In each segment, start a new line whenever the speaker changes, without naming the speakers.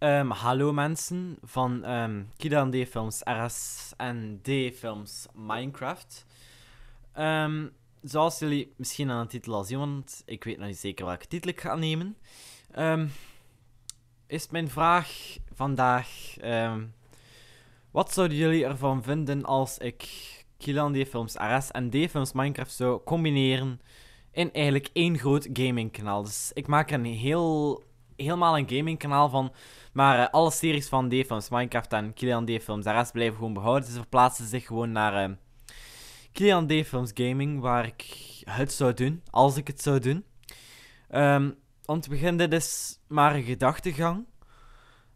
Ehm, hallo mensen van um, ehm, Kidan D Films RS en D Films Minecraft. Ehm, zoals jullie misschien aan de titel al zien, want ik weet nog niet zeker welke titel ik ga nemen, is mijn vraag vandaag: wat zouden jullie ervan vinden als ik Kidan D Films RS en D Films Minecraft zou combineren in eigenlijk één groot kanaal. Dus ik maak er een heel helemaal een gaming kanaal van. Maar eh, alle series van D-films, Minecraft en Kilian D-films, de rest blijven gewoon behouden. Ze verplaatsen zich gewoon naar uh, eh, Kilian D-films gaming, waar ik het zou doen, als ik het zou doen. Ehm, om te beginnen, dit is maar een gedachtegang.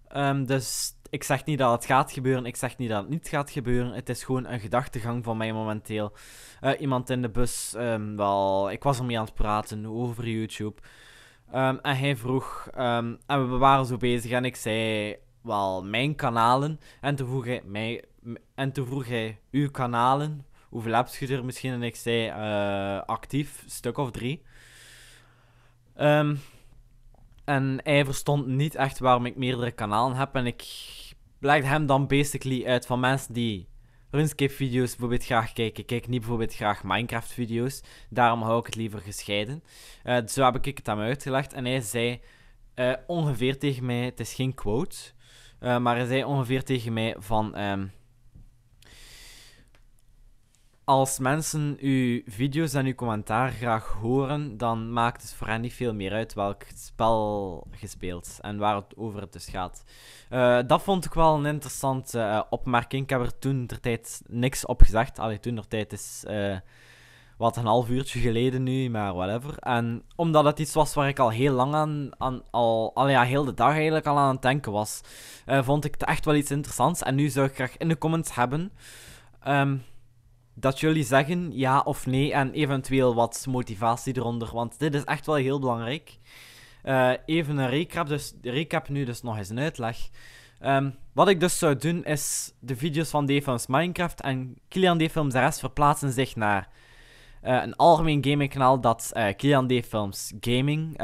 Ehm, dus ik zeg niet dat het gaat gebeuren, ik zeg niet dat het niet gaat gebeuren. Het is gewoon een gedachtegang van mij momenteel. Eh, iemand in de bus, ehm, wel, ik was ermee aan het praten over YouTube. Ehm, en hij vroeg, ehm, en we waren zo bezig en ik zei, wel, mijn kanalen. En toen vroeg hij, mij, en toen vroeg hij uw kanalen, hoeveel heb je er misschien? En ik zei, uh, actief, stuk of drie. Ehm, en hij verstond niet echt waarom ik meerdere kanalen heb. En ik legde hem dan basically uit van mensen die RuneScape-video's bijvoorbeeld graag kijken. Ik kijk niet bijvoorbeeld graag Minecraft-video's. Daarom hou ik het liever gescheiden. Eh, zo heb ik het aan hem uitgelegd. En hij zei eh, ongeveer tegen mij, het is geen quote, eh, maar hij zei ongeveer tegen mij van... Ehm, als mensen uw video's en uw commentaar graag horen, dan maakt het voor hen niet veel meer uit welk spel gespeeld en waar het over het dus gaat. Eh, dat vond ik wel een interessante eh, opmerking. Ik heb er toen de tijd niks op gezegd. alleen toen de tijd is eh, wat een half uurtje geleden nu, maar whatever. En omdat het iets was waar ik al heel lang aan, aan al, ja, heel de dag eigenlijk al aan het denken was, vond ik het echt wel iets interessants. En nu zou ik graag in de comments hebben. Ehm, dat jullie zeggen ja of nee en eventueel wat motivatie eronder. Want dit is echt wel heel belangrijk. Eh, even een recap, dus recap nu dus nog eens een uitleg. Ehm, wat ik dus zou doen is de video's van D-Films Minecraft en Kilian D-Films de rest verplaatsen zich naar eh, een algemeen eh, gaming kanaal dat uh, Kilian D-Films Gaming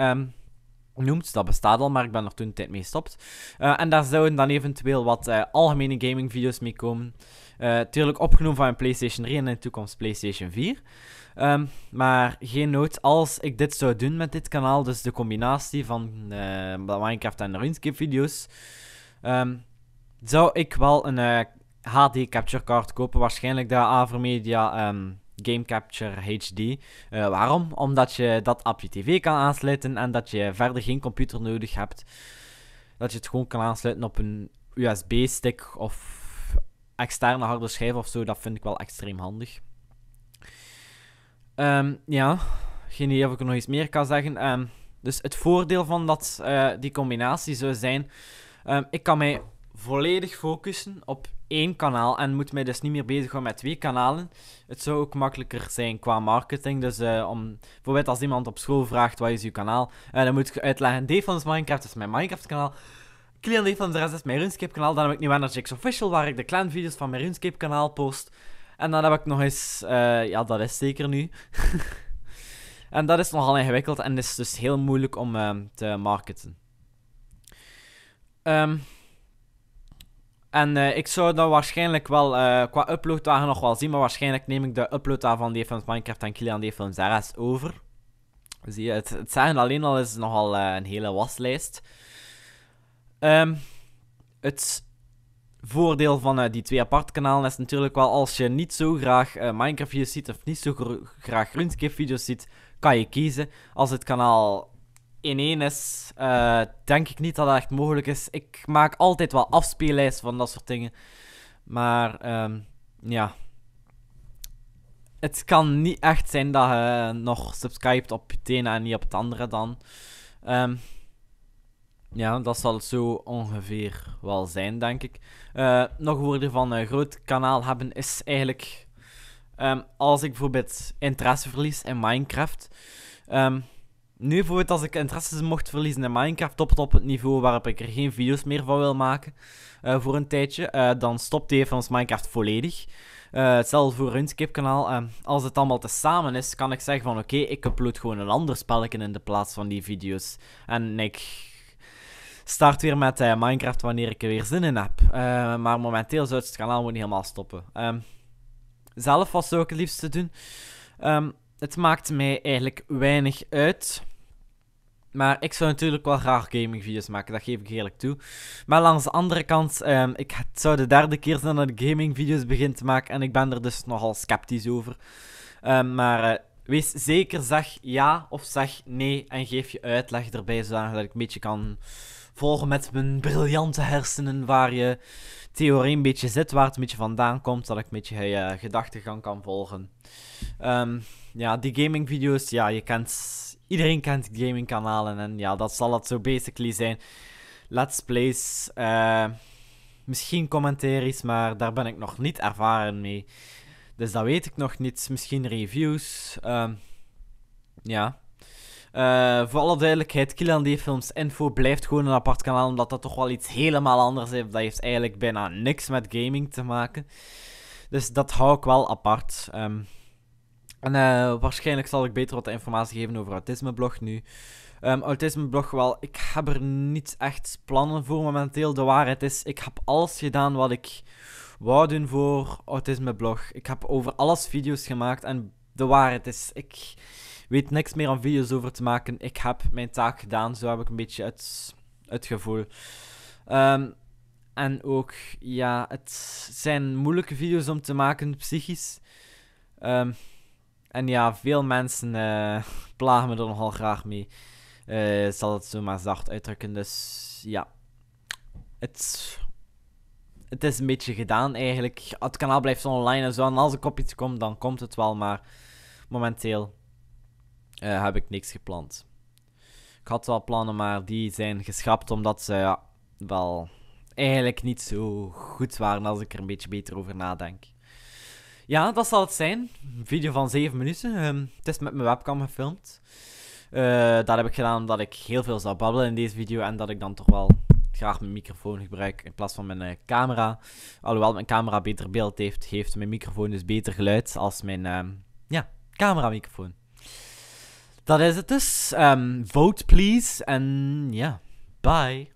noemt. Dat bestaat al, maar ik ben er toen tijd mee gestopt. Eh, en daar zouden dan eventueel wat uh, algemene video's mee komen. Eh, tuurlijk opgenomen van een PlayStation 3 en in de toekomst PlayStation 4. Ehm, maar geen nood, als ik dit zou doen met dit kanaal, dus de combinatie van Minecraft en RuneScape video's, ehm, zou ik wel een HD capture card kopen. Waarschijnlijk de Avermedia um, ehm, Game Capture HD. Eh, waarom? Omdat je dat op je tv kan aansluiten en dat je verder geen computer nodig hebt. Dat je het gewoon kan aansluiten op een USB-stick of externe harde schijf of zo. Dat vind ik wel extreem handig. Ehm, ja, geen idee of ik er nog iets meer kan zeggen. Ehm, dus het voordeel van dat, eh, die combinatie zou zijn: ehm, ik kan mij volledig focussen op één kanaal en moet mij dus niet meer bezighouden met twee kanalen. Het zou ook makkelijker zijn qua marketing. Dus eh, om, bijvoorbeeld als iemand op school vraagt wat is uw kanaal, uh, dan moet ik uitleggen: Defense Minecraft is mijn Minecraft kanaal. Clean Defense van de rest is mijn RuneScape kanaal. Dan heb ik nu Energyx Official waar ik de clan video's van mijn RuneScape kanaal post. En dan heb ik nog eens, eh, ja dat is zeker nu. en dat is nogal ingewikkeld en is dus heel moeilijk om ehm, te marketen. Ehm, en eh, ik zou dan waarschijnlijk wel eh, qua upload dagen nog wel zien. Maar waarschijnlijk neem ik de upload van die Minecraft en Killian die films over. Zie je, het, het zeggen alleen al is nogal eh, een hele waslijst. Ehm, het voordeel van die twee aparte kanalen is natuurlijk wel als je niet zo graag Minecraft video's ziet of niet zo graag RuneScape video's ziet, kan je kiezen. Als het kanaal in is, eh, denk ik niet dat dat echt mogelijk is. Ik maak altijd wel afspeellijsten van dat soort dingen. Maar ehm, ja. Het kan niet echt zijn dat je eh, nog subscribt op het ene en niet op het andere dan. Ehm, ja, dat zal zo ongeveer wel zijn, denk ik. Uh, nog woorden van een groot kanaal hebben is eigenlijk. Ehm, als ik bijvoorbeeld interesse verlies in Minecraft. Nu bijvoorbeeld als ik interesse mocht verliezen in Minecraft op het, op het niveau waarop ik er geen video's meer van wil maken eh, voor een tijdje, eh, dan stopt die van ons Minecraft volledig. Eh, hetzelfde voor Runescape kanaal. als het allemaal tezamen is, kan ik zeggen van oké, ik upload gewoon een ander spelletje in de plaats van die video's. En ik start weer met Minecraft wanneer ik er weer zin in heb. maar momenteel zou het kanaal gewoon helemaal stoppen. Ehm, zelf was zou ik het liefst doen. Ehm, het maakt mij eigenlijk weinig uit. Maar ik zou natuurlijk wel graag gaming video's maken, dat geef ik eerlijk toe. Maar langs de andere kant, ehm, ik, zou de derde keer zijn dat ik gaming video's begin te maken. En ik ben er dus nogal sceptisch over. Ehm, maar eh, wees zeker, zeg ja of zeg nee. En geef je uitleg erbij, zodat ik een beetje kan volgen met mijn briljante hersenen. Waar je theorie een beetje zit, waar het een beetje vandaan komt. Dat ik een beetje je uh, gedachtegang kan volgen. Um, ja, die gamingvideo's, ja, je kent... Iedereen kent gamingkanalen en ja, dat zal het zo basically zijn. Let's plays, uh, misschien commentaries, maar daar ben ik nog niet ervaren mee. Dus dat weet ik nog niet. Misschien reviews. Uh, ja. Uh, voor alle duidelijkheid, Kilan D Films Info blijft gewoon een apart kanaal, omdat dat toch wel iets helemaal anders heeft Dat heeft eigenlijk bijna niks met gaming te maken. Dus dat hou ik wel apart. Um, en eh, waarschijnlijk zal ik beter wat informatie geven over Autismeblog nu. Um, autismeblog, wel, ik heb er niet echt plannen voor momenteel. De waarheid is, ik heb alles gedaan wat ik wou doen voor Autismeblog. Ik heb over alles video's gemaakt en de waarheid is, ik weet niks meer om video's over te maken. Ik heb mijn taak gedaan, zo heb ik een beetje het, het gevoel. Ehm, en ook, ja, het zijn moeilijke video's om te maken, psychisch. Ehm. En ja, veel mensen uh, plagen me er nogal graag mee. Uh, zal het zo maar zacht uitdrukken. Dus ja, het, het is een beetje gedaan eigenlijk. Het kanaal blijft online en zo. En als er op iets komt, dan komt het wel. Maar momenteel eh, heb ik niks gepland. Ik had wel plannen, maar die zijn geschrapt omdat ze ja, wel eigenlijk niet zo goed waren als ik er een beetje beter over nadenk. Ja, dat zal het zijn. Een video van 7 minuten. Ehm, het is met mijn webcam gefilmd. Uh, eh, dat heb ik gedaan omdat ik heel veel zou babbelen in deze video en dat ik dan toch wel graag mijn microfoon gebruik in plaats van mijn eh, camera. Alhoewel mijn camera beter beeld heeft, geeft mijn microfoon dus beter geluid als mijn uh, ja, cameramicrofoon. Dat is het dus. Ehm, vote please en ja, bye.